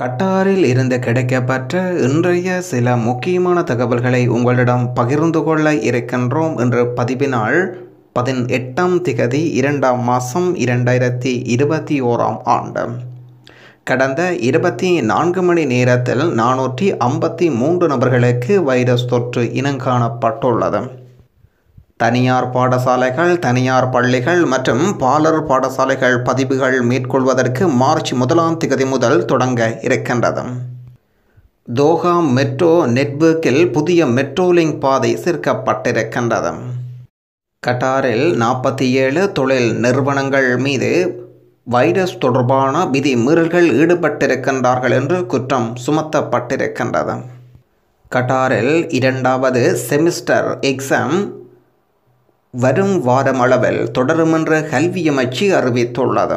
கட்டாரில் இருந்து கிடைக்கப்பட்ட இன்றைய சில முக்கியமான தகவல்களை உங்களிடம் பகிர்ந்து கொள்ள இருக்கின்றோம் என்று பதிவினால் பதினெட்டாம் திகதி இரண்டாம் மாதம் இரண்டாயிரத்தி இருபத்தி ஓராம் ஆண்டு கடந்த இருபத்தி நான்கு மணி நேரத்தில் நானூற்றி ஐம்பத்தி மூன்று நபர்களுக்கு வைரஸ் தொற்று இனங்காணப்பட்டுள்ளது தனியார் பாடசாலைகள் தனியார் பள்ளிகள் மற்றும் பாலர் பாடசாலைகள் பதிவுகள் மேற்கொள்வதற்கு மார்ச் முதலாம் திகதி முதல் தொடங்க இருக்கின்றது தோஹா மெட்ரோ நெட்வொர்க்கில் புதிய மெட்ரோலிங் பாதை சேர்க்கப்பட்டிருக்கின்றது கட்டாரில் நாற்பத்தி ஏழு தொழில் நிறுவனங்கள் மீது வைரஸ் தொடர்பான விதி மீறல்கள் ஈடுபட்டிருக்கின்றார்கள் என்று குற்றம் சுமத்தப்பட்டிருக்கின்றது கட்டாரில் இரண்டாவது செமிஸ்டர் எக்ஸாம் வரும் வாரமளவில் என்று கல்வி அமைச்சு அறிவித்துள்ளது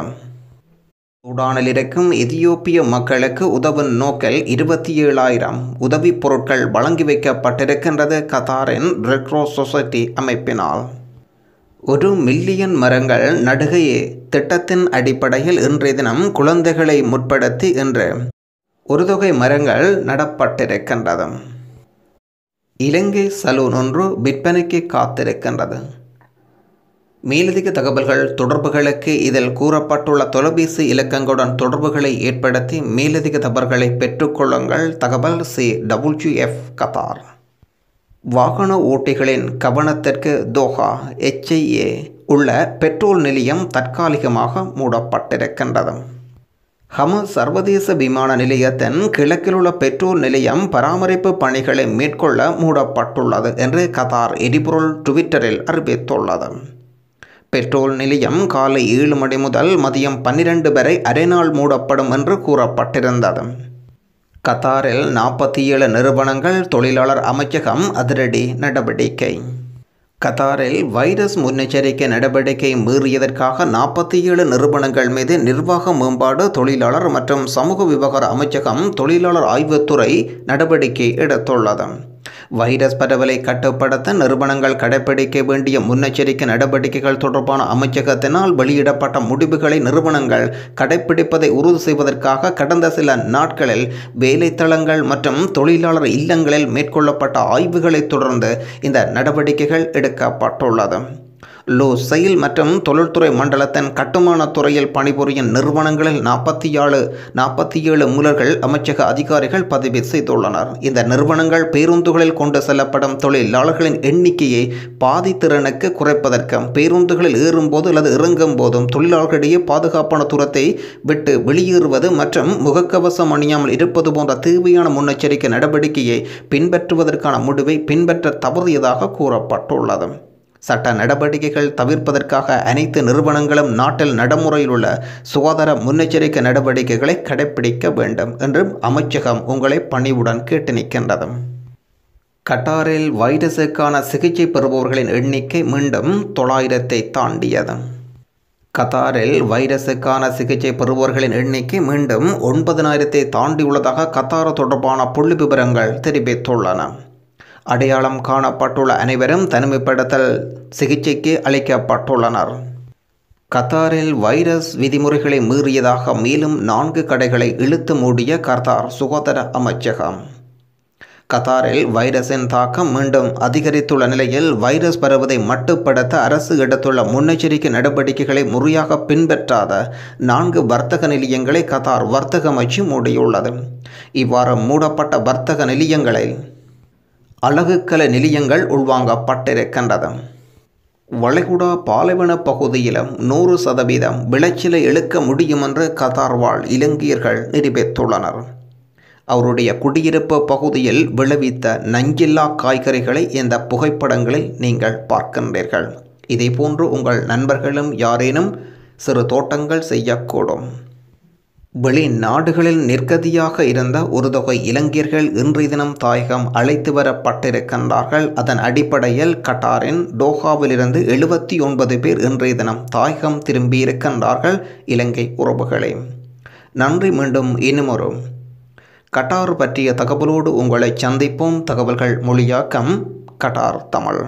சூடானில் இருக்கும் எதியோப்பிய மக்களுக்கு உதவும் நோக்கில் இருபத்தி ஏழாயிரம் உதவிப் பொருட்கள் வழங்கி வைக்கப்பட்டிருக்கின்றது கத்தாரின் ரெட்ரோ சொசைட்டி அமைப்பினால் ஒரு மில்லியன் மரங்கள் நடுகையே திட்டத்தின் அடிப்படையில் இன்றைய தினம் குழந்தைகளை முற்படுத்தி இன்று ஒரு தொகை மரங்கள் நடப்பட்டிருக்கின்றது இலங்கை சலூன் ஒன்று விற்பனைக்கு காத்திருக்கின்றது மேலதிக தகவல்கள் தொடர்புகளுக்கு இதில் கூறப்பட்டுள்ள தொலைபேசி இலக்கங்களுடன் தொடர்புகளை ஏற்படுத்தி மேலதிக தகவல்களை பெற்றுக்கொள்ளுங்கள் தகவல் சி டபுள்யூஎஃப் கதார் வாகன ஓட்டிகளின் கவனத்திற்கு தோஹா எச்ஐஏ உள்ள பெட்ரோல் நிலையம் தற்காலிகமாக மூடப்பட்டிருக்கின்றது ஹம சர்வதேச விமான நிலையத்தின் கிழக்கிலுள்ள பெட்ரோல் நிலையம் பராமரிப்பு பணிகளை மேற்கொள்ள மூடப்பட்டுள்ளது என்று கதார் எரிபொருள் ட்விட்டரில் அறிவித்துள்ளது பெட்ரோல் நிலையம் காலை ஏழு மணி முதல் மதியம் பன்னிரண்டு வரை அரை நாள் மூடப்படும் என்று கூறப்பட்டிருந்தது கத்தாரில் நாற்பத்தி ஏழு நிறுவனங்கள் தொழிலாளர் அமைச்சகம் அதிரடி நடவடிக்கை கத்தாரில் வைரஸ் முன்னெச்சரிக்கை நடவடிக்கை மீறியதற்காக நாற்பத்தி ஏழு நிறுவனங்கள் மீது நிர்வாக மேம்பாடு தொழிலாளர் மற்றும் சமூக விவகார அமைச்சகம் தொழிலாளர் ஆய்வுத்துறை நடவடிக்கை எடுத்துள்ளது வைரஸ் பரவலை கட்டுப்படுத்த நிறுவனங்கள் கடைபிடிக்க வேண்டிய முன்னெச்சரிக்கை நடவடிக்கைகள் தொடர்பான அமைச்சகத்தினால் வெளியிடப்பட்ட முடிவுகளை நிறுவனங்கள் கடைபிடிப்பதை உறுதி செய்வதற்காக கடந்த சில நாட்களில் வேலைத்தளங்கள் மற்றும் தொழிலாளர் இல்லங்களில் மேற்கொள்ளப்பட்ட ஆய்வுகளை தொடர்ந்து இந்த நடவடிக்கைகள் எடுக்கப்பட்டுள்ளது லோ செயல் மற்றும் தொழில்துறை மண்டலத்தின் கட்டுமானத் துறையில் பணிபுரியும் நிறுவனங்களில் நாற்பத்தி ஏழு நாற்பத்தி ஏழு முலர்கள் அமைச்சக அதிகாரிகள் பதிவு செய்துள்ளனர் இந்த நிறுவனங்கள் பேருந்துகளில் கொண்டு செல்லப்படும் தொழிலாளர்களின் எண்ணிக்கையை பாதி திறனுக்கு குறைப்பதற்கும் பேருந்துகளில் ஏறும்போது அல்லது இறங்கும் போதும் தொழிலாளர்களிடையே பாதுகாப்பான தூரத்தை விட்டு வெளியேறுவது மற்றும் முகக்கவசம் அணியாமல் இருப்பது போன்ற தேவையான முன்னெச்சரிக்கை நடவடிக்கையை பின்பற்றுவதற்கான முடிவை பின்பற்ற தவறியதாக கூறப்பட்டுள்ளது சட்ட நடவடிக்கைகள் தவிர்ப்பதற்காக அனைத்து நிறுவனங்களும் நாட்டில் நடைமுறையில் உள்ள சுகாதார முன்னெச்சரிக்கை நடவடிக்கைகளை கடைபிடிக்க வேண்டும் என்றும் அமைச்சகம் உங்களை பணிவுடன் கேட்டு நிற்கின்றது கட்டாரில் வைரஸுக்கான சிகிச்சை பெறுபவர்களின் எண்ணிக்கை மீண்டும் தொள்ளாயிரத்தை தாண்டியது கத்தாரில் வைரஸுக்கான சிகிச்சை பெறுபவர்களின் எண்ணிக்கை மீண்டும் ஒன்பதனாயிரத்தை தாண்டியுள்ளதாக கத்தார தொடர்பான புள்ளி விவரங்கள் தெரிவித்துள்ளன அடையாளம் காணப்பட்டுள்ள அனைவரும் தனிமைப்படுத்தல் சிகிச்சைக்கு அளிக்கப்பட்டுள்ளனர் கத்தாரில் வைரஸ் விதிமுறைகளை மீறியதாக மேலும் நான்கு கடைகளை இழுத்து மூடிய கத்தார் சுகாதார அமைச்சகம் கத்தாரில் வைரஸின் தாக்கம் மீண்டும் அதிகரித்துள்ள நிலையில் வைரஸ் பரவுவதை மட்டுப்படுத்த அரசு எடுத்துள்ள முன்னெச்சரிக்கை நடவடிக்கைகளை முறையாக பின்பற்றாத நான்கு வர்த்தக நிலையங்களை கத்தார் வர்த்தக அமைச்சு மூடியுள்ளது இவ்வாறு மூடப்பட்ட வர்த்தக நிலையங்களை அழகுக்கல நிலையங்கள் உள்வாங்கப்பட்டிருக்கின்றது வளைகுடா பாலைவன பகுதியிலும் நூறு சதவீதம் விளைச்சலை எழுக்க முடியும் என்று கதார்வாழ் இலங்கையர்கள் நிரூபித்துள்ளனர் அவருடைய குடியிருப்பு பகுதியில் விளைவித்த நஞ்சில்லா காய்கறிகளை இந்த புகைப்படங்களில் நீங்கள் பார்க்கின்றீர்கள் இதேபோன்று உங்கள் நண்பர்களும் யாரேனும் சிறு தோட்டங்கள் செய்யக்கூடும் வெளிநாடுகளில் நிர்கதியாக இருந்த ஒரு தொகை இளைஞர்கள் இன்றைய தினம் தாயகம் அழைத்து வரப்பட்டிருக்கின்றார்கள் அதன் அடிப்படையில் கட்டாரின் டோஹாவிலிருந்து எழுபத்தி ஒன்பது பேர் இன்றைய தினம் தாயகம் திரும்பியிருக்கின்றார்கள் இலங்கை உறவுகளே நன்றி மீண்டும் இன்னுமொரு கட்டார் பற்றிய தகவலோடு உங்களை சந்திப்போம் தகவல்கள் மொழியாக்கம் கட்டார் தமிழ்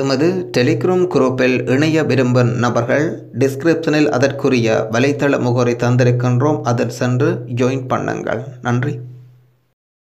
எமது டெலிகிராம் குரூப்பில் இணைய விரும்பும் நபர்கள் டிஸ்கிரிப்ஷனில் அதற்குரிய வலைத்தள முகவரை தந்திருக்கின்றோம் அதில் சென்று ஜாயின் பண்ணுங்கள் நன்றி